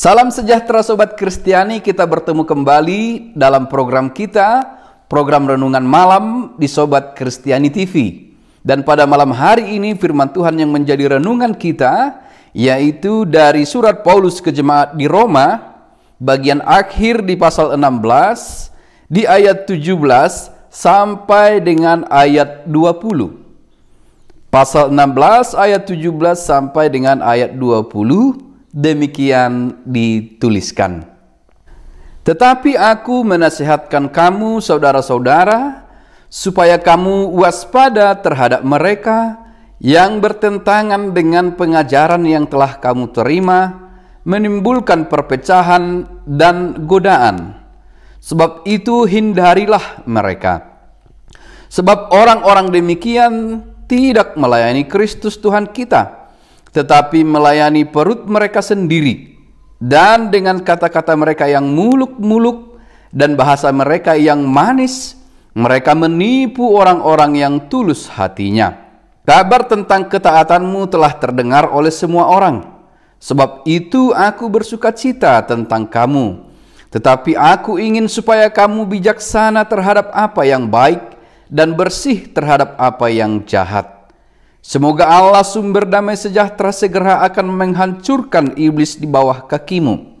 Salam sejahtera Sobat Kristiani, kita bertemu kembali dalam program kita, program Renungan Malam di Sobat Kristiani TV. Dan pada malam hari ini firman Tuhan yang menjadi renungan kita, yaitu dari surat Paulus ke jemaat di Roma, bagian akhir di pasal 16, di ayat 17 sampai dengan ayat 20. Pasal 16 ayat 17 sampai dengan ayat 20 demikian dituliskan. Tetapi aku menasihatkan kamu saudara-saudara supaya kamu waspada terhadap mereka yang bertentangan dengan pengajaran yang telah kamu terima, menimbulkan perpecahan dan godaan. Sebab itu hindarilah mereka. Sebab orang-orang demikian tidak melayani Kristus Tuhan kita tetapi melayani perut mereka sendiri dan dengan kata-kata mereka yang muluk-muluk dan bahasa mereka yang manis mereka menipu orang-orang yang tulus hatinya kabar tentang ketaatanmu telah terdengar oleh semua orang sebab itu aku bersuka cita tentang kamu tetapi aku ingin supaya kamu bijaksana terhadap apa yang baik dan bersih terhadap apa yang jahat Semoga Allah sumber damai sejahtera segera akan menghancurkan iblis di bawah kakimu.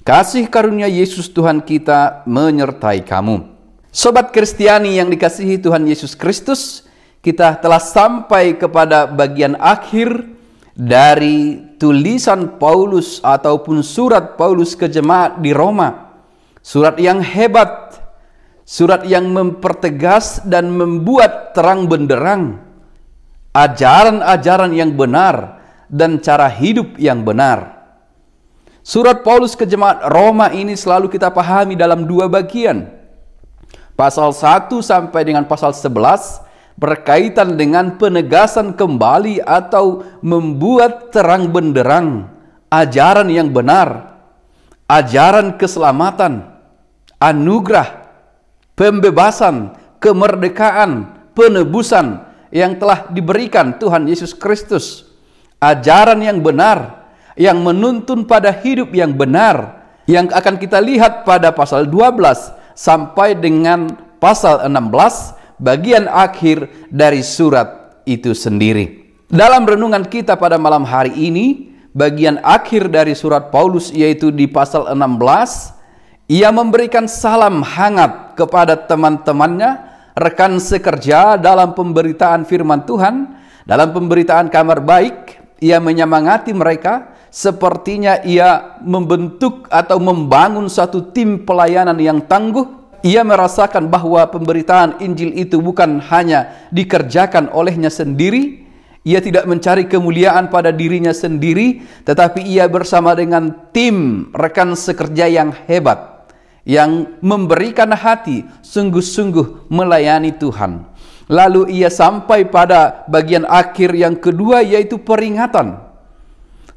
Kasih karunia Yesus Tuhan kita menyertai kamu. Sobat Kristiani yang dikasihi Tuhan Yesus Kristus, kita telah sampai kepada bagian akhir dari tulisan Paulus ataupun surat Paulus ke jemaat di Roma. Surat yang hebat, surat yang mempertegas dan membuat terang benderang ajaran-ajaran yang benar dan cara hidup yang benar. Surat Paulus ke jemaat Roma ini selalu kita pahami dalam dua bagian. Pasal 1 sampai dengan pasal 11 berkaitan dengan penegasan kembali atau membuat terang benderang ajaran yang benar, ajaran keselamatan, anugerah, pembebasan, kemerdekaan, penebusan, yang telah diberikan Tuhan Yesus Kristus, ajaran yang benar yang menuntun pada hidup yang benar yang akan kita lihat pada pasal 12 sampai dengan pasal 16 bagian akhir dari surat itu sendiri. Dalam renungan kita pada malam hari ini, bagian akhir dari surat Paulus yaitu di pasal 16 ia memberikan salam hangat kepada teman-temannya rekan sekerja dalam pemberitaan firman Tuhan, dalam pemberitaan kamar baik, ia menyemangati mereka, sepertinya ia membentuk atau membangun satu tim pelayanan yang tangguh. Ia merasakan bahwa pemberitaan Injil itu bukan hanya dikerjakan olehnya sendiri, ia tidak mencari kemuliaan pada dirinya sendiri, tetapi ia bersama dengan tim rekan sekerja yang hebat yang memberikan hati sungguh-sungguh melayani Tuhan. Lalu ia sampai pada bagian akhir yang kedua yaitu peringatan.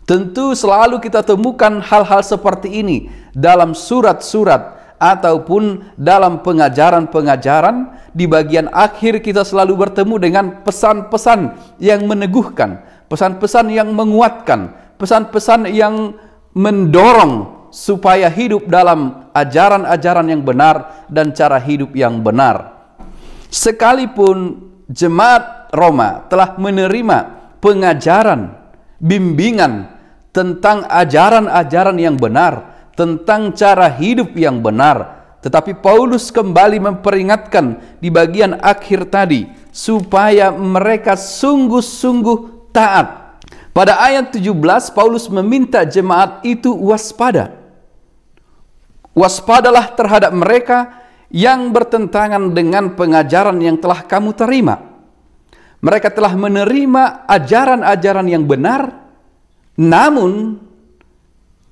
Tentu selalu kita temukan hal-hal seperti ini dalam surat-surat ataupun dalam pengajaran-pengajaran di bagian akhir kita selalu bertemu dengan pesan-pesan yang meneguhkan, pesan-pesan yang menguatkan, pesan-pesan yang mendorong supaya hidup dalam ajaran-ajaran yang benar dan cara hidup yang benar. Sekalipun jemaat Roma telah menerima pengajaran, bimbingan tentang ajaran-ajaran yang benar, tentang cara hidup yang benar, tetapi Paulus kembali memperingatkan di bagian akhir tadi supaya mereka sungguh-sungguh taat pada ayat 17 Paulus meminta jemaat itu waspada. Waspadalah terhadap mereka yang bertentangan dengan pengajaran yang telah kamu terima. Mereka telah menerima ajaran-ajaran yang benar, namun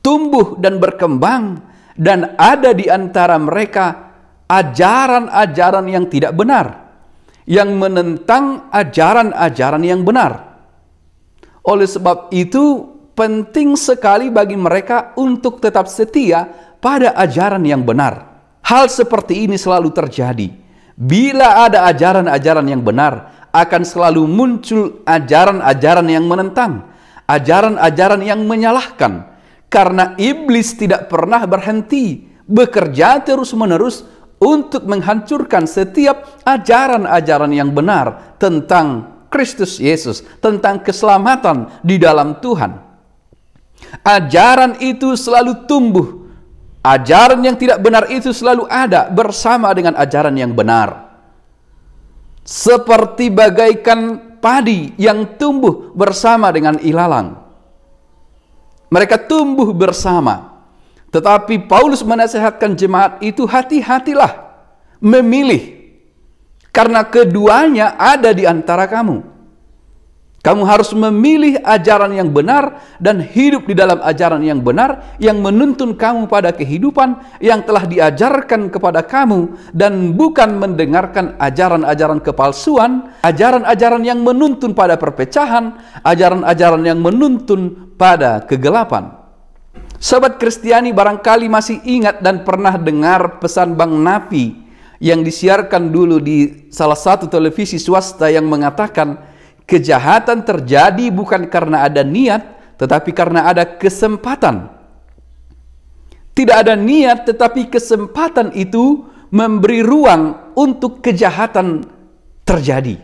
tumbuh dan berkembang dan ada di antara mereka ajaran-ajaran yang tidak benar yang menentang ajaran-ajaran yang benar. Oleh sebab itu, penting sekali bagi mereka untuk tetap setia pada ajaran yang benar. Hal seperti ini selalu terjadi. Bila ada ajaran-ajaran yang benar, akan selalu muncul ajaran-ajaran yang menentang, ajaran-ajaran yang menyalahkan. Karena iblis tidak pernah berhenti bekerja terus-menerus untuk menghancurkan setiap ajaran-ajaran yang benar tentang Kristus Yesus tentang keselamatan di dalam Tuhan. Ajaran itu selalu tumbuh. Ajaran yang tidak benar itu selalu ada bersama dengan ajaran yang benar. Seperti bagaikan padi yang tumbuh bersama dengan ilalang. Mereka tumbuh bersama. Tetapi Paulus menasehatkan jemaat itu hati-hatilah memilih karena keduanya ada di antara kamu. Kamu harus memilih ajaran yang benar dan hidup di dalam ajaran yang benar yang menuntun kamu pada kehidupan yang telah diajarkan kepada kamu dan bukan mendengarkan ajaran-ajaran kepalsuan, ajaran-ajaran yang menuntun pada perpecahan, ajaran-ajaran yang menuntun pada kegelapan. Sobat Kristiani barangkali masih ingat dan pernah dengar pesan Bang Napi yang disiarkan dulu di salah satu televisi swasta yang mengatakan kejahatan terjadi bukan karena ada niat, tetapi karena ada kesempatan. Tidak ada niat, tetapi kesempatan itu memberi ruang untuk kejahatan terjadi,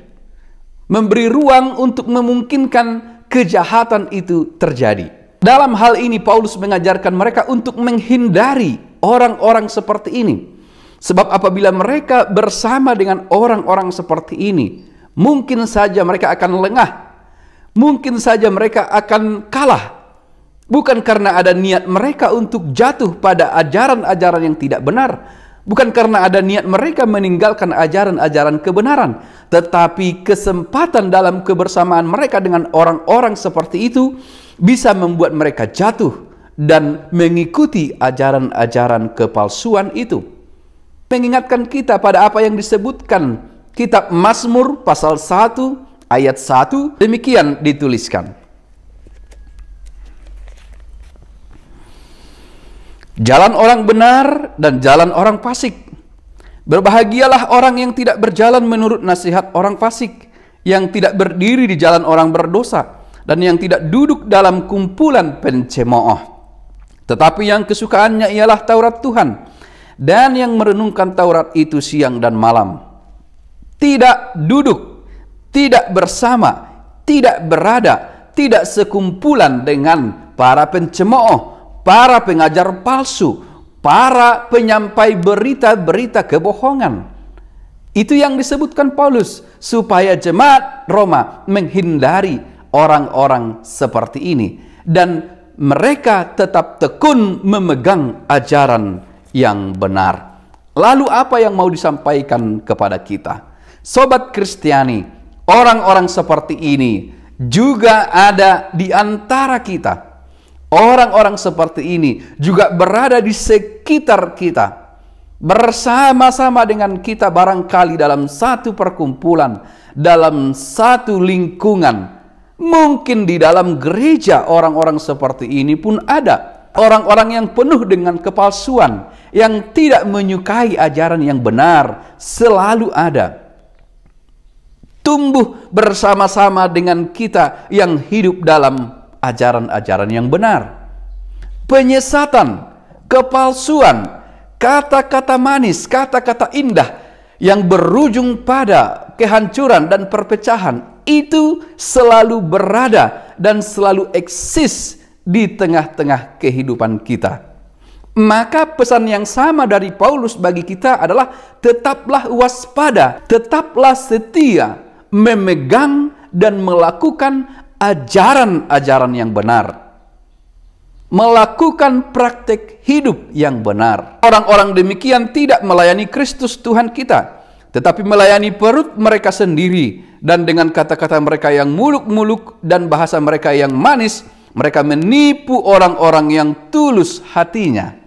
memberi ruang untuk memungkinkan kejahatan itu terjadi. Dalam hal ini, Paulus mengajarkan mereka untuk menghindari orang-orang seperti ini Sebab apabila mereka bersama dengan orang-orang seperti ini, mungkin saja mereka akan lengah. Mungkin saja mereka akan kalah. Bukan karena ada niat mereka untuk jatuh pada ajaran-ajaran yang tidak benar. Bukan karena ada niat mereka meninggalkan ajaran-ajaran kebenaran, tetapi kesempatan dalam kebersamaan mereka dengan orang-orang seperti itu bisa membuat mereka jatuh dan mengikuti ajaran-ajaran kepalsuan itu mengingatkan kita pada apa yang disebutkan kitab Mazmur pasal 1 ayat 1 demikian dituliskan. Jalan orang benar dan jalan orang fasik. Berbahagialah orang yang tidak berjalan menurut nasihat orang fasik, yang tidak berdiri di jalan orang berdosa, dan yang tidak duduk dalam kumpulan pencemooh. Tetapi yang kesukaannya ialah Taurat Tuhan, dan yang merenungkan Taurat itu siang dan malam. Tidak duduk, tidak bersama, tidak berada, tidak sekumpulan dengan para pencemooh, para pengajar palsu, para penyampai berita-berita kebohongan. Itu yang disebutkan Paulus supaya jemaat Roma menghindari orang-orang seperti ini dan mereka tetap tekun memegang ajaran yang benar. Lalu apa yang mau disampaikan kepada kita? Sobat Kristiani, orang-orang seperti ini juga ada di antara kita. Orang-orang seperti ini juga berada di sekitar kita, bersama-sama dengan kita, barangkali dalam satu perkumpulan, dalam satu lingkungan. Mungkin di dalam gereja, orang-orang seperti ini pun ada orang-orang yang penuh dengan kepalsuan, yang tidak menyukai ajaran yang benar selalu ada. Tumbuh bersama-sama dengan kita yang hidup dalam ajaran-ajaran yang benar. Penyesatan, kepalsuan, kata-kata manis, kata-kata indah yang berujung pada kehancuran dan perpecahan itu selalu berada dan selalu eksis di tengah-tengah kehidupan kita. Maka pesan yang sama dari Paulus bagi kita adalah tetaplah waspada, tetaplah setia, memegang dan melakukan ajaran-ajaran yang benar. Melakukan praktek hidup yang benar. Orang-orang demikian tidak melayani Kristus Tuhan kita, tetapi melayani perut mereka sendiri dan dengan kata-kata mereka yang muluk-muluk dan bahasa mereka yang manis, mereka menipu orang-orang yang tulus hatinya.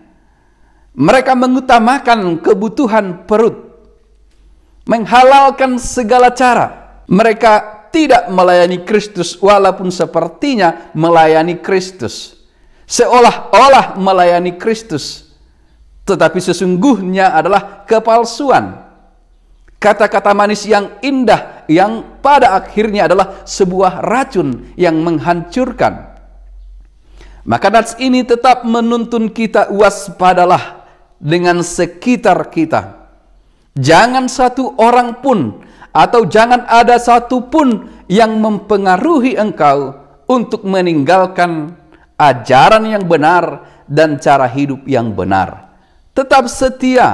Mereka mengutamakan kebutuhan perut, menghalalkan segala cara. Mereka tidak melayani Kristus, walaupun sepertinya melayani Kristus, seolah-olah melayani Kristus, tetapi sesungguhnya adalah kepalsuan. Kata-kata manis yang indah, yang pada akhirnya adalah sebuah racun yang menghancurkan. Maka nats ini tetap menuntun kita waspadalah dengan sekitar kita. Jangan satu orang pun atau jangan ada satu pun yang mempengaruhi engkau untuk meninggalkan ajaran yang benar dan cara hidup yang benar. Tetap setia,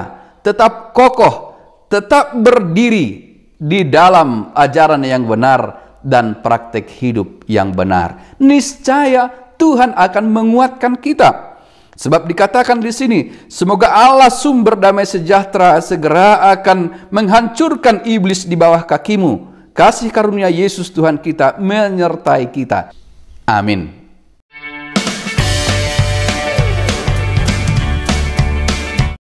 tetap kokoh, tetap berdiri di dalam ajaran yang benar dan praktik hidup yang benar. Niscaya Tuhan akan menguatkan kita Sebab dikatakan di sini, semoga Allah sumber damai sejahtera segera akan menghancurkan iblis di bawah kakimu. Kasih karunia Yesus Tuhan kita menyertai kita. Amin.